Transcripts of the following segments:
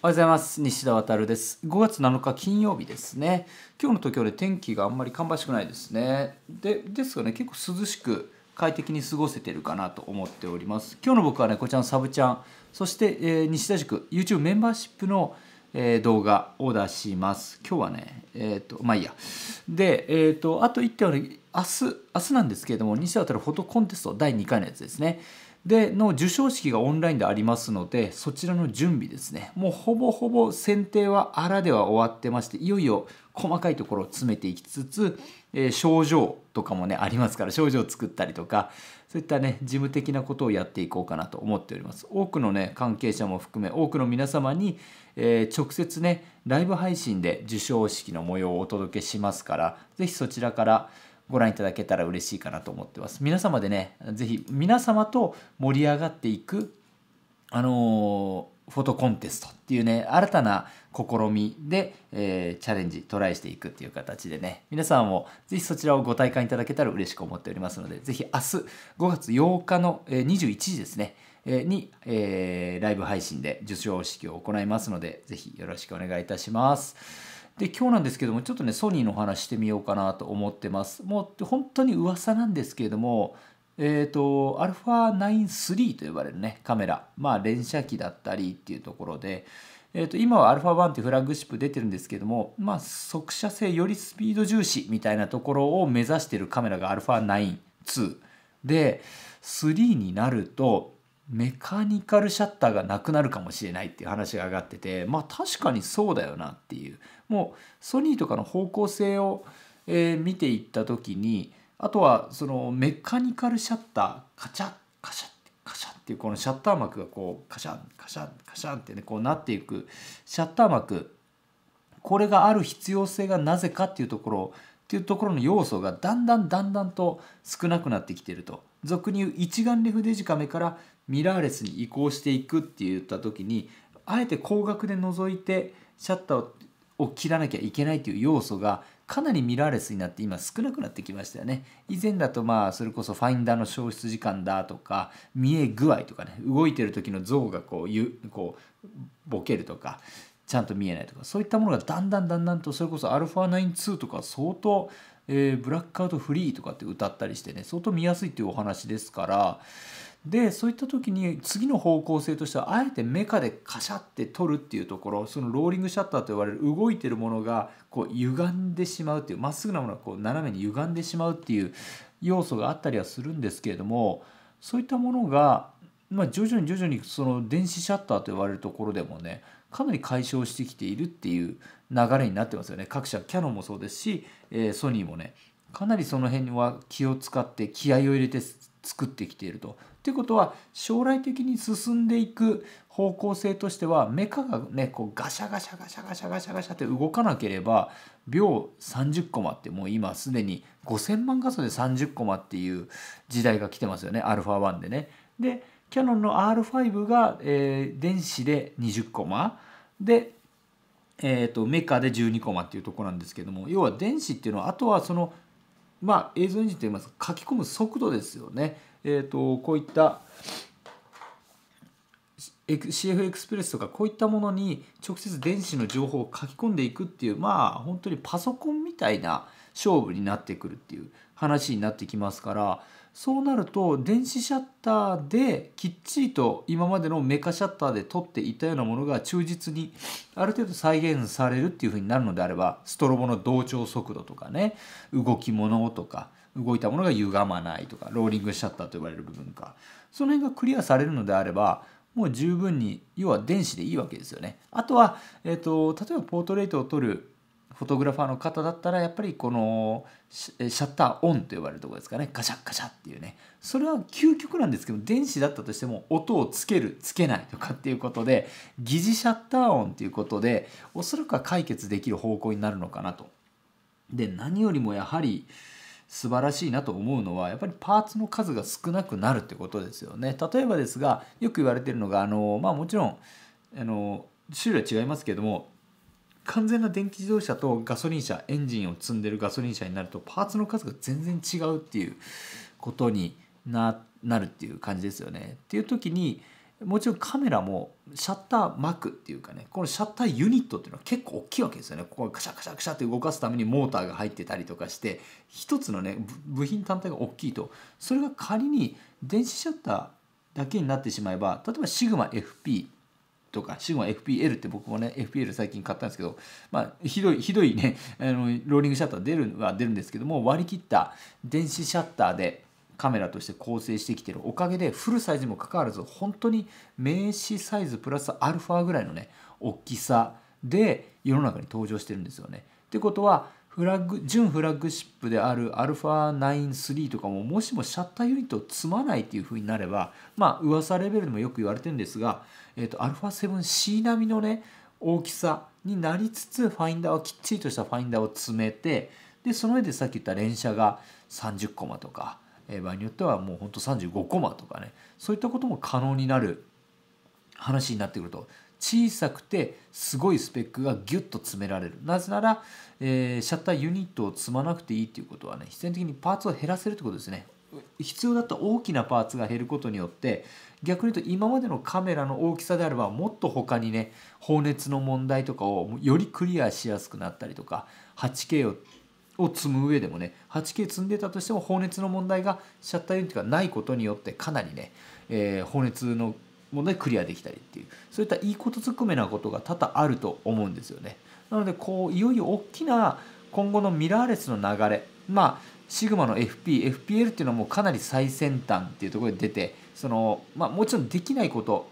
おはようございます西田渉です5月7日金曜日ですね今日の東京で天気があんまり芳しくないですねでですがね結構涼しく快適に過ごせてるかなと思っております今日の僕はねこちらのサブちゃんそして、えー、西田塾 YouTube メンバーシップの、えー、動画を出します今日はねえっ、ー、とまあいいやでえっ、ー、とあと1点はね明日明日なんですけれども西田渉フォトコンテスト第2回のやつですねでの授賞式がオンラインでありますのでそちらの準備ですねもうほぼほぼ選定はあらでは終わってましていよいよ細かいところを詰めていきつつ、えー、症状とかもねありますから症状を作ったりとかそういったね事務的なことをやっていこうかなと思っております多くのね関係者も含め多くの皆様に、えー、直接ねライブ配信で授賞式の模様をお届けしますから是非そちらからご覧いただけたら嬉しいかなと思ってます。皆様でね、ぜひ皆様と盛り上がっていく、あのー、フォトコンテストっていうね、新たな試みで、えー、チャレンジ、トライしていくっていう形でね、皆さんもぜひそちらをご体感いただけたら嬉しく思っておりますので、ぜひ明日5月8日の、21時ですね、に、えー、ライブ配信で受賞式を行いますので、ぜひよろしくお願いいたします。で今日なんですけどもちょっとねソニーの話してみようかなと思ってますもう本当に噂なんですけれどもえっ、ー、と α93 と呼ばれるねカメラまあ連写機だったりっていうところでえーと、今は α1 ってフラッグシップ出てるんですけども、まあ、速射性よりスピード重視みたいなところを目指してるカメラが α92 で3になるとメカニカルシャッターがなくなるかもしれないっていう話が上がっててまあ確かにそうだよなっていうもうソニーとかの方向性を、えー、見ていった時にあとはそのメカニカルシャッターカチャッカシャッカシャッっていうこのシャッター幕がこうカシャンカシャンカシャンってねこうなっていくシャッター幕これがある必要性がなぜかっていうところっていうところの要素がだんだんだんだんと少なくなってきてると。俗に言う一眼レフデジカメからミラーレスに移行していくって言った時にあえて光学で覗いてシャッターを切らなきゃいけないという要素がかなりミラーレスになって今少なくなってきましたよね以前だとまあそれこそファインダーの消失時間だとか見え具合とかね動いてる時の像がこうこうボケるとかちゃんと見えないとかそういったものがだんだんだんだんとそれこそ α9-2 とか相当えー、ブラックアウトフリーとかって歌ったりしてね相当見やすいっていうお話ですからでそういった時に次の方向性としてはあえてメカでカシャって取るっていうところそのローリングシャッターと呼われる動いてるものがこう歪んでしまうっていうまっすぐなものがこう斜めに歪んでしまうっていう要素があったりはするんですけれどもそういったものが、まあ、徐々に徐々にその電子シャッターと呼われるところでもねかなり解消してきているっていう流れになってますよね各社キヤノンもそうですし、えー、ソニーもねかなりその辺は気を使って気合を入れて作ってきていると。ということは将来的に進んでいく方向性としてはメカがねこうガシャガシャガシャガシャガシャガシャって動かなければ秒30コマってもう今すでに5,000万画素で30コマっていう時代が来てますよね α1 でね。でキヤノンの R5 が、えー、電子で20コマでえーと、メカで12コマっていうとこなんですけども要は電子っていうのはあとはそのまあ映像エンジンといいますか書き込む速度ですよね。えーと、とこういった CF エクスプレスとかこういったものに直接電子の情報を書き込んでいくっていうまあ本当にパソコンみたいな勝負になってくるっていう話になってきますからそうなると電子シャッターできっちりと今までのメカシャッターで撮っていたようなものが忠実にある程度再現されるっていう風になるのであればストロボの同調速度とかね動き物とか動いたものが歪まないとかローリングシャッターと呼ばれる部分かその辺がクリアされるのであればもう十分に要は電子でいいわけですよね。あとは、えーと、と例えばポートレートを撮るフォトグラファーの方だったらやっぱりこのシャッターオンと呼ばれるとこですかねガシャッガシャッっていうねそれは究極なんですけど電子だったとしても音をつけるつけないとかっていうことで疑似シャッター音ていうことでおそらくは解決できる方向になるのかなと。で何よりもやはり素晴らしいなと思うのはやっぱりパーツの数が少なくなるってことですよね。例えばですがよく言われてるのがあのまあもちろんあの種類は違いますけども完全な電気自動車とガソリン車エンジンを積んでるガソリン車になるとパーツの数が全然違うっていうことになるっていう感じですよね。っていう時にもちろんカメラもシャッター膜っていうかねこのシャッターユニットっていうのは結構大きいわけですよねここがカシャカシャカシャって動かすためにモーターが入ってたりとかして一つのね部品単体が大きいとそれが仮に電子シャッターだけになってしまえば例えばシグマ FP とか、シグマ FPL って僕もね、FPL 最近買ったんですけど、まあ、ひどい、ひどいね、あのローリングシャッター出るは出るんですけども、割り切った電子シャッターでカメラとして構成してきてるおかげで、フルサイズにもかかわらず、本当に名刺サイズプラスアルファぐらいのね、大きさで世の中に登場してるんですよね。ってことは、フラッグ純フラッグシップである α93 とかももしもシャッターユニットを積まないっていう風になればまあ噂レベルでもよく言われてるんですが、えーと、α7C 並みのね大きさになりつつファインダーはきっちりとしたファインダーを詰めてでその上でさっき言った連射が30コマとか、えー、場合によってはもうほんと35コマとかねそういったことも可能になる話になってくると小さくてすごいスペックがギュッと詰められるなぜなら、えー、シャッターユニットを積まなくていいっていうことはね必然的にパーツを減らせるってことですね必要だった大きなパーツが減ることによって逆に言うと今までのカメラの大きさであればもっと他にね放熱の問題とかをよりクリアしやすくなったりとか 8K をを積む上でもね 8K 積んでたとしても放熱の問題がシャッターユニットがないことによってかなりね、えー、放熱の問題クリアできたりっていうそういったいいことずくめなことが多々あると思うんですよね。なのでこういよいよ大きな今後のミラーレスの流れまあシグマの FP、FPL っていうのはもうかなり最先端っていうところで出て、そのまあ、もちろんできないこと、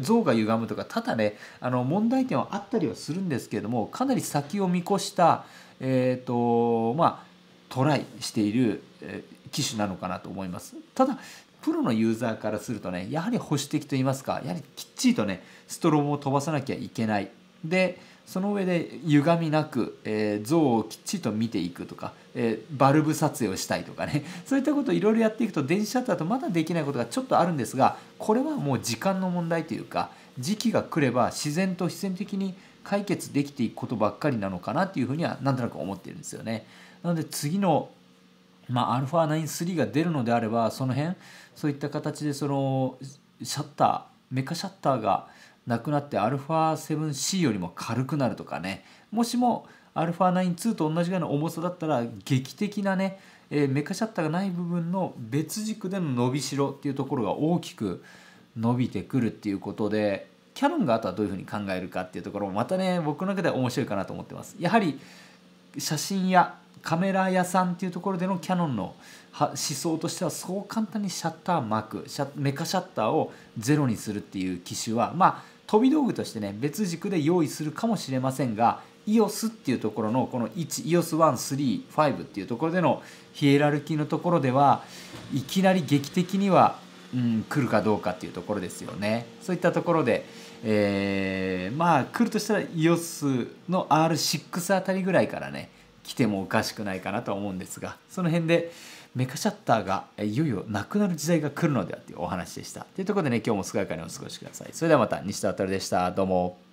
像が歪むとか、ただね、あの問題点はあったりはするんですけれども、かなり先を見越した、えーとまあ、トライしている、え機種なのかなと思います。ただ、プロのユーザーからするとねやはり保守的と言いますかやはりきっちりとねストロボを飛ばさなきゃいけないでその上で歪みなく、えー、像をきっちりと見ていくとか、えー、バルブ撮影をしたいとかね そういったことをいろいろやっていくと電子シャッターとまだできないことがちょっとあるんですがこれはもう時間の問題というか時期が来れば自然と必然的に解決できていくことばっかりなのかなっていうふうにはなんとなく思ってるんですよね。なので次のまあ、α93 が出るのであればその辺そういった形でそのシャッターメカシャッターがなくなって α7C よりも軽くなるとかねもしも α92 と同じぐらいの重さだったら劇的なね、えー、メカシャッターがない部分の別軸での伸びしろっていうところが大きく伸びてくるっていうことでキャノンがあとはどういうふうに考えるかっていうところもまたね僕の中では面白いかなと思ってます。やはり写真やカメラ屋さんっていうところでのキヤノンの思想としてはそう簡単にシャッター幕シャメカシャッターをゼロにするっていう機種はまあ飛び道具としてね別軸で用意するかもしれませんが EOS っていうところのこの EOS135 っていうところでのヒエラルキーのところではいきなり劇的には、うん、来るかどうかっていうところですよねそういったところで、えー、まあ来るとしたら EOS の R6 あたりぐらいからね来てもおかしくないかなと思うんですがその辺でメカシャッターがいよいよなくなる時代が来るのではというお話でした。というところでね今日も健やかにお過ごしください。それではまた西田渉でした。どうも。